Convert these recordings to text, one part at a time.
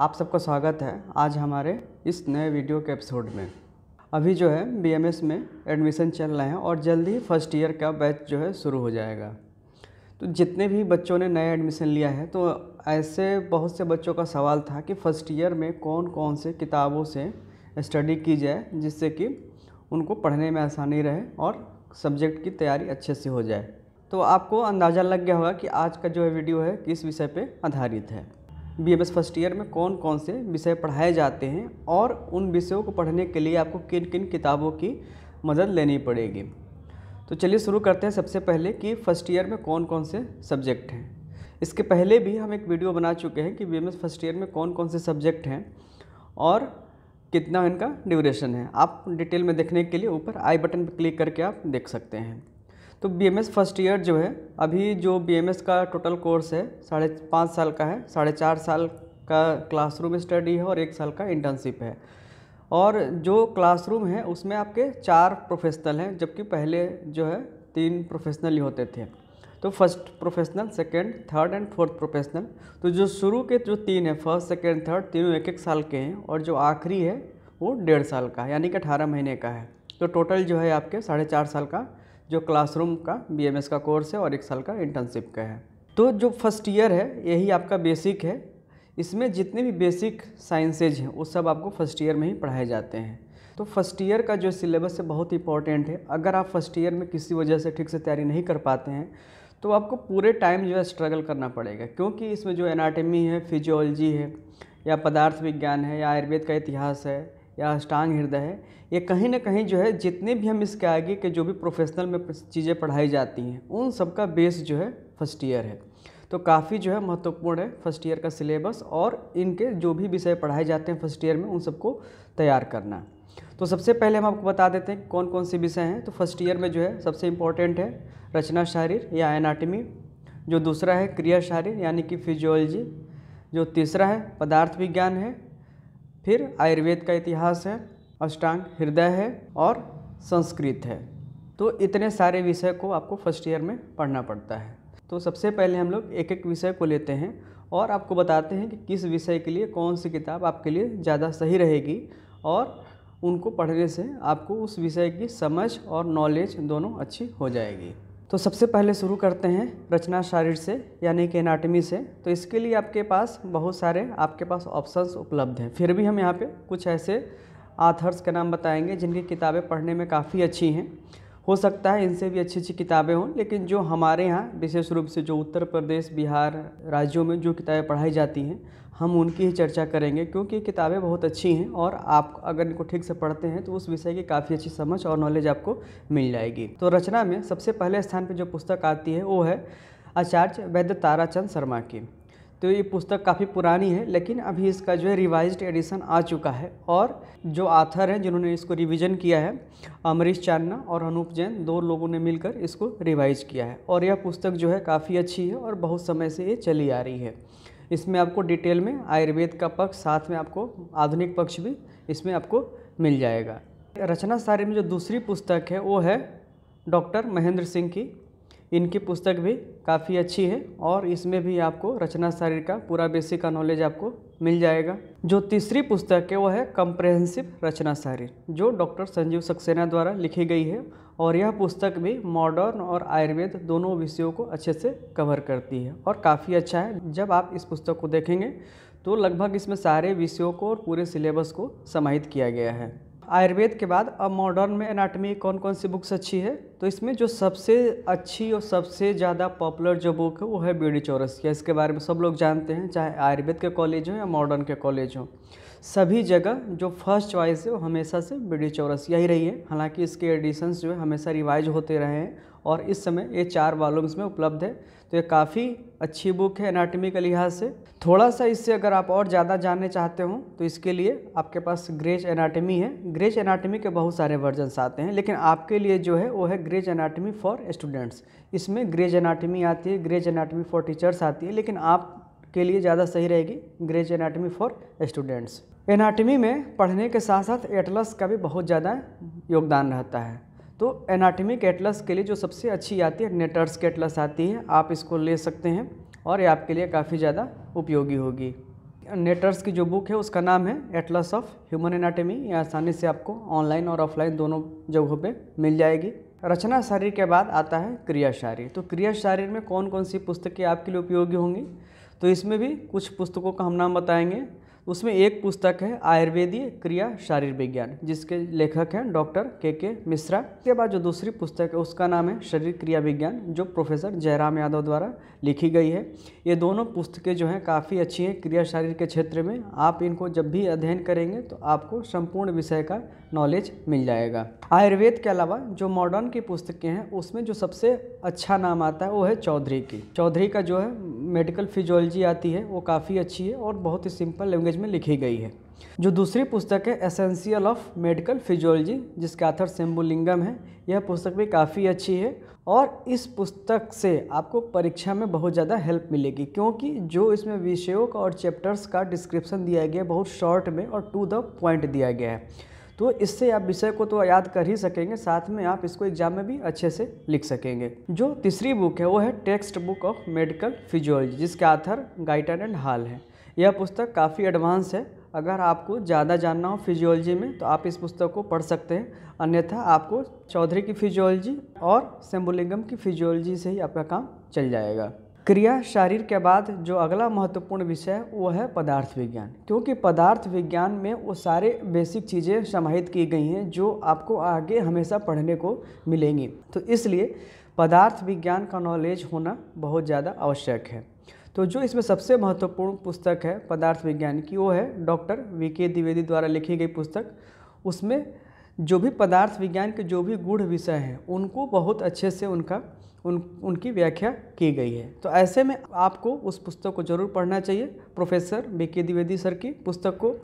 आप सबका स्वागत है आज हमारे इस नए वीडियो के एपिसोड में अभी जो है बीएमएस में एडमिशन चल रहे हैं और जल्द ही फर्स्ट ईयर का बैच जो है शुरू हो जाएगा तो जितने भी बच्चों ने नया एडमिशन लिया है तो ऐसे बहुत से बच्चों का सवाल था कि फ़र्स्ट ईयर में कौन कौन से किताबों से स्टडी की जाए जिससे कि उनको पढ़ने में आसानी रहे और सब्जेक्ट की तैयारी अच्छे से हो जाए तो आपको अंदाज़ा लग गया होगा कि आज का जो है वीडियो है किस विषय पर आधारित है बीएमएस फर्स्ट ईयर में कौन कौन से विषय पढ़ाए जाते हैं और उन विषयों को पढ़ने के लिए आपको किन किन किताबों की मदद लेनी पड़ेगी तो चलिए शुरू करते हैं सबसे पहले कि फ़र्स्ट ईयर में कौन कौन से सब्जेक्ट हैं इसके पहले भी हम एक वीडियो बना चुके हैं कि बी फर्स्ट ईयर में कौन कौन से सब्जेक्ट हैं और कितना इनका ड्यूरेशन है आप डिटेल में देखने के लिए ऊपर आई बटन पर क्लिक करके आप देख सकते हैं तो बी फर्स्ट ईयर जो है अभी जो बी का टोटल कोर्स है साढ़े पाँच साल का है साढ़े चार साल का क्लासरूम स्टडी है और एक साल का इंटर्नशिप है और जो क्लासरूम है उसमें आपके चार प्रोफेशनल हैं जबकि पहले जो है तीन प्रोफेशनल ही होते थे तो first professional second third and fourth professional तो जो शुरू के जो तीन हैं फर्स्ट सेकेंड थर्ड तीनों एक एक साल के हैं और जो आखिरी है वो डेढ़ साल का यानी कि अठारह महीने का है तो टोटल जो है आपके साढ़े चार साल का जो क्लासरूम का बीएमएस का कोर्स है और एक साल का इंटर्नशिप का है तो जो फर्स्ट ईयर है यही आपका बेसिक है इसमें जितने भी बेसिक साइंसेज हैं वो सब आपको फर्स्ट ईयर में ही पढ़ाए जाते हैं तो फर्स्ट ईयर का जो सिलेबस है बहुत इंपॉर्टेंट है अगर आप फर्स्ट ईयर में किसी वजह से ठीक से तैयारी नहीं कर पाते हैं तो आपको पूरे टाइम जो है स्ट्रगल करना पड़ेगा क्योंकि इसमें जो एनाटमी है फिजियोलॉजी है या पदार्थ विज्ञान है या आयुर्वेद का इतिहास है या अष्टांग हृदय है ये कहीं ना कहीं जो है जितने भी हम इसके आगे के जो भी प्रोफेशनल में चीज़ें पढ़ाई जाती हैं उन सब का बेस जो है फर्स्ट ईयर है तो काफ़ी जो है महत्वपूर्ण है फर्स्ट ईयर का सिलेबस और इनके जो भी विषय पढ़ाए जाते हैं फर्स्ट ईयर में उन सबको तैयार करना तो सबसे पहले हम आपको बता देते हैं कौन कौन से विषय हैं तो फर्स्ट ईयर में जो है सबसे इम्पोर्टेंट है रचना शारीर या एनाटमी जो दूसरा है क्रिया शारीर यानी कि फिजियोलॉजी जो तीसरा है पदार्थ विज्ञान है फिर आयुर्वेद का इतिहास है अष्टांग हृदय है और संस्कृत है तो इतने सारे विषय को आपको फर्स्ट ईयर में पढ़ना पड़ता है तो सबसे पहले हम लोग एक एक विषय को लेते हैं और आपको बताते हैं कि किस विषय के लिए कौन सी किताब आपके लिए ज़्यादा सही रहेगी और उनको पढ़ने से आपको उस विषय की समझ और नॉलेज दोनों अच्छी हो जाएगी तो सबसे पहले शुरू करते हैं रचना शारीर से यानी कि एनाटमी से तो इसके लिए आपके पास बहुत सारे आपके पास ऑप्शंस उपलब्ध हैं फिर भी हम यहाँ पे कुछ ऐसे आथर्स का नाम बताएंगे जिनकी किताबें पढ़ने में काफ़ी अच्छी हैं हो सकता है इनसे भी अच्छी अच्छी किताबें हों लेकिन जो हमारे यहाँ विशेष रूप से जो उत्तर प्रदेश बिहार राज्यों में जो किताबें पढ़ाई जाती हैं हम उनकी ही चर्चा करेंगे क्योंकि किताबें बहुत अच्छी हैं और आप अगर इनको ठीक से पढ़ते हैं तो उस विषय की काफ़ी अच्छी समझ और नॉलेज आपको मिल जाएगी तो रचना में सबसे पहले स्थान पर जो पुस्तक आती है वो है आचार्य वैद्य ताराचंद शर्मा की तो ये पुस्तक काफ़ी पुरानी है लेकिन अभी इसका जो है रिवाइज एडिशन आ चुका है और जो आथर हैं जिन्होंने इसको रिवीजन किया है अमरीश चान्ना और अनूप जैन दो लोगों ने मिलकर इसको रिवाइज किया है और यह पुस्तक जो है काफ़ी अच्छी है और बहुत समय से ये चली आ रही है इसमें आपको डिटेल में आयुर्वेद का पक्ष साथ में आपको आधुनिक पक्ष भी इसमें आपको मिल जाएगा रचना सारे में जो दूसरी पुस्तक है वो है डॉक्टर महेंद्र सिंह की इनकी पुस्तक भी काफ़ी अच्छी है और इसमें भी आपको रचना शारीर का पूरा बेसिक का नॉलेज आपको मिल जाएगा जो तीसरी पुस्तक है वो है कम्प्रहेंसिव रचना शारीर जो डॉक्टर संजीव सक्सेना द्वारा लिखी गई है और यह पुस्तक भी मॉडर्न और आयुर्वेद दोनों विषयों को अच्छे से कवर करती है और काफ़ी अच्छा है जब आप इस पुस्तक को देखेंगे तो लगभग इसमें सारे विषयों को और पूरे सिलेबस को समाहित किया गया है आयुर्वेद के बाद अब मॉडर्न में एनाटमी कौन कौन सी बुक्स अच्छी है तो इसमें जो सबसे अच्छी और सबसे ज़्यादा पॉपुलर जो बुक है वो है बी डी चौरस इसके बारे में सब लोग जानते हैं चाहे आयुर्वेद के कॉलेज हों या मॉडर्न के कॉलेज हों सभी जगह जो फर्स्ट चॉइस है वो हमेशा से बी डी चौरस यही रही है हालांकि इसके एडिशंस जो है हमेशा रिवाइज होते रहे हैं और इस समय ये चार वॉल्यूम्स में उपलब्ध है तो ये काफ़ी अच्छी बुक है एनाटमी के लिहाज से थोड़ा सा इससे अगर आप और ज़्यादा जानने चाहते हो तो इसके लिए आपके पास ग्रेज एनाटमी है ग्रेज एनाटमी के बहुत सारे वर्जन्स आते हैं लेकिन आपके लिए जो है वो है ग्रेज एनाटमी फॉर स्टूडेंट्स इसमें ग्रेज एनाटमी आती है ग्रेज एनाटमी फॉर टीचर्स आती है लेकिन आप के लिए ज़्यादा सही रहेगी Gray's anatomy for students anatomy में पढ़ने के साथ साथ एटलस का भी बहुत ज़्यादा योगदान रहता है तो के एटलस के लिए जो सबसे अच्छी आती है नेटर्स के एटलस आती है आप इसको ले सकते हैं और ये आपके लिए काफ़ी ज़्यादा उपयोगी होगी नेटर्स की जो बुक है उसका नाम है एटलस ऑफ ह्यूमन एनाटमी ये आसानी से आपको ऑनलाइन और ऑफलाइन दोनों जगहों पे मिल जाएगी रचना शारीर के बाद आता है क्रिया तो क्रिया में कौन कौन सी पुस्तकें आपके लिए उपयोगी होंगी तो इसमें भी कुछ पुस्तकों का हम नाम बताएंगे उसमें एक पुस्तक है आयुर्वेदीय क्रिया शारीर विज्ञान जिसके लेखक हैं डॉक्टर के के मिश्रा इसके बाद जो दूसरी पुस्तक है उसका नाम है शरीर क्रिया विज्ञान जो प्रोफेसर जयराम यादव द्वारा लिखी गई है ये दोनों पुस्तकें जो हैं काफ़ी अच्छी हैं क्रिया शारीर के क्षेत्र में आप इनको जब भी अध्ययन करेंगे तो आपको संपूर्ण विषय का नॉलेज मिल जाएगा आयुर्वेद के अलावा जो मॉडर्न की पुस्तकें हैं उसमें जो सबसे अच्छा नाम आता है वो है चौधरी की चौधरी का जो है मेडिकल फिजियोलॉजी आती है वो काफ़ी अच्छी है और बहुत ही सिंपल लैंग्वेज में लिखी गई है जो दूसरी पुस्तक है एसेंशियल ऑफ मेडिकल फिजियोलॉजी जिसके आथर सेम्बुलिंगम है यह पुस्तक भी काफ़ी अच्छी है और इस पुस्तक से आपको परीक्षा में बहुत ज़्यादा हेल्प मिलेगी क्योंकि जो इसमें विषयों का और चैप्टर्स का डिस्क्रिप्सन दिया गया है बहुत शॉर्ट में और टू द पॉइंट दिया गया है तो इससे आप विषय को तो याद कर ही सकेंगे साथ में आप इसको एग्जाम में भी अच्छे से लिख सकेंगे जो तीसरी बुक है वो है text book of medical physiology जिसके आथर गाइटन एंड हाल है यह पुस्तक काफ़ी एडवांस है अगर आपको ज़्यादा जानना हो फिजियोलॉजी में तो आप इस पुस्तक को पढ़ सकते हैं अन्यथा आपको चौधरी की फिजियोलॉजी और सेम्बुलिंगम की फिजियोलॉजी से ही आपका काम चल जाएगा क्रिया शारीर के बाद जो अगला महत्वपूर्ण विषय वो है पदार्थ विज्ञान क्योंकि पदार्थ विज्ञान में वो सारे बेसिक चीज़ें समाहित की गई हैं जो आपको आगे हमेशा पढ़ने को मिलेंगी तो इसलिए पदार्थ विज्ञान का नॉलेज होना बहुत ज़्यादा आवश्यक है तो जो इसमें सबसे महत्वपूर्ण पुस्तक है पदार्थ विज्ञान की वो है डॉक्टर वी के द्विवेदी द्वारा लिखी गई पुस्तक उसमें जो भी पदार्थ विज्ञान के जो भी गूढ़ विषय हैं उनको बहुत अच्छे से उनका उन उनकी व्याख्या की गई है तो ऐसे में आपको उस पुस्तक को जरूर पढ़ना चाहिए प्रोफेसर बी के द्विवेदी सर की पुस्तक को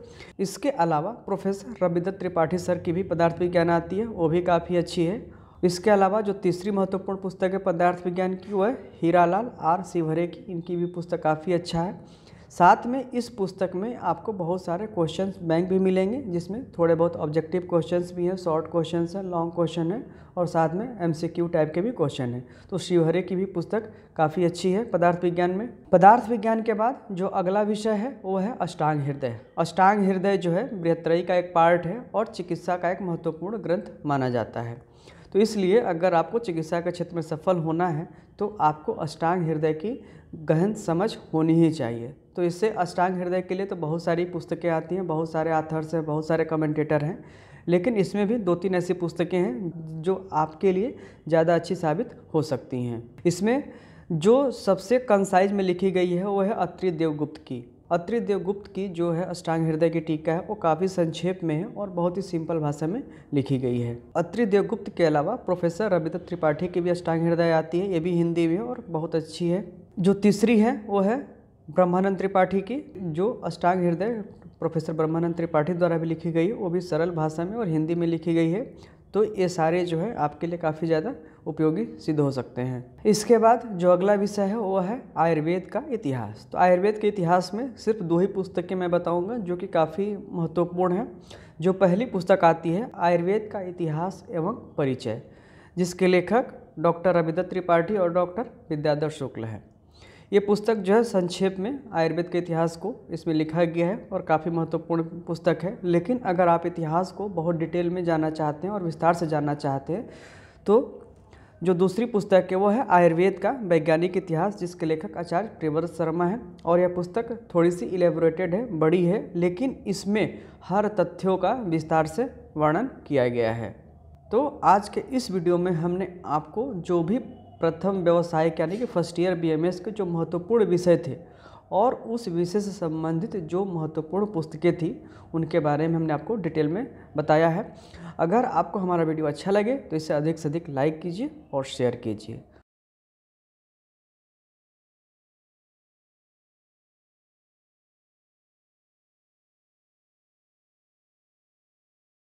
इसके अलावा प्रोफेसर रविदत्त त्रिपाठी सर की भी पदार्थ विज्ञान आती है वो भी काफ़ी अच्छी है इसके अलावा जो तीसरी महत्वपूर्ण पुस्तक है पदार्थ विज्ञान की वह हीरालाल आर सिवरे की इनकी भी पुस्तक काफ़ी अच्छा है साथ में इस पुस्तक में आपको बहुत सारे क्वेश्चन बैंक भी मिलेंगे जिसमें थोड़े बहुत ऑब्जेक्टिव क्वेश्चंस भी हैं शॉर्ट क्वेश्चन हैं लॉन्ग क्वेश्चन हैं और साथ में एमसीक्यू टाइप के भी क्वेश्चन हैं तो शिवहरे की भी पुस्तक काफ़ी अच्छी है पदार्थ विज्ञान में पदार्थ विज्ञान के बाद जो अगला विषय है वो है अष्टांग हृदय अष्टांग हृदय जो है बृहत्तरई का एक पार्ट है और चिकित्सा का एक महत्वपूर्ण ग्रंथ माना जाता है तो इसलिए अगर आपको चिकित्सा के क्षेत्र में सफल होना है तो आपको अष्टांग हृदय की गहन समझ होनी ही चाहिए तो इससे अष्टांग हृदय के लिए तो बहुत सारी पुस्तकें आती हैं बहुत सारे आथर्स हैं बहुत सारे कमेंटेटर हैं लेकिन इसमें भी दो तीन ऐसी पुस्तकें हैं जो आपके लिए ज़्यादा अच्छी साबित हो सकती हैं इसमें जो सबसे कंसाइज में लिखी गई है वो है अत्रि देवगुप्त की अत्रि देवगुप्त की जो है अष्टांग हृदय की टीका है वो काफ़ी संक्षेप में है और बहुत ही सिंपल भाषा में लिखी गई है अत्रि देवगुप्त के अलावा प्रोफेसर रविदत्त त्रिपाठी की भी अष्टांग हृदय आती है ये भी हिंदी में और बहुत अच्छी है जो तीसरी है वो है ब्रह्मानंद त्रिपाठी की जो अष्टांग हृदय प्रोफेसर ब्रह्मानंद त्रिपाठी द्वारा भी लिखी गई वो भी सरल भाषा में और हिंदी में लिखी गई है तो ये सारे जो है आपके लिए काफ़ी ज़्यादा उपयोगी सिद्ध हो सकते हैं इसके बाद जो अगला विषय है वो है आयुर्वेद का इतिहास तो आयुर्वेद के इतिहास में सिर्फ दो ही पुस्तकें मैं बताऊंगा जो कि काफ़ी महत्वपूर्ण है जो पहली पुस्तक आती है आयुर्वेद का इतिहास एवं परिचय जिसके लेखक डॉक्टर रविदत्त त्रिपाठी और डॉक्टर विद्याधर शुक्ल हैं ये पुस्तक जो है संक्षेप में आयुर्वेद के इतिहास को इसमें लिखा गया है और काफ़ी महत्वपूर्ण पुस्तक है लेकिन अगर आप इतिहास को बहुत डिटेल में जानना चाहते हैं और विस्तार से जानना चाहते हैं तो जो दूसरी पुस्तक है वो है आयुर्वेद का वैज्ञानिक इतिहास जिसके लेखक आचार्य प्रेवर शर्मा है और यह पुस्तक थोड़ी सी इलेबोरेटेड है बड़ी है लेकिन इसमें हर तथ्यों का विस्तार से वर्णन किया गया है तो आज के इस वीडियो में हमने आपको जो भी प्रथम व्यवसायिक यानी कि फर्स्ट ईयर बीएमएस के जो महत्वपूर्ण विषय थे और उस विषय से संबंधित जो महत्वपूर्ण पुस्तकें थी उनके बारे में हमने आपको डिटेल में बताया है अगर आपको हमारा वीडियो अच्छा लगे तो इसे अधिक से अधिक लाइक कीजिए और शेयर कीजिए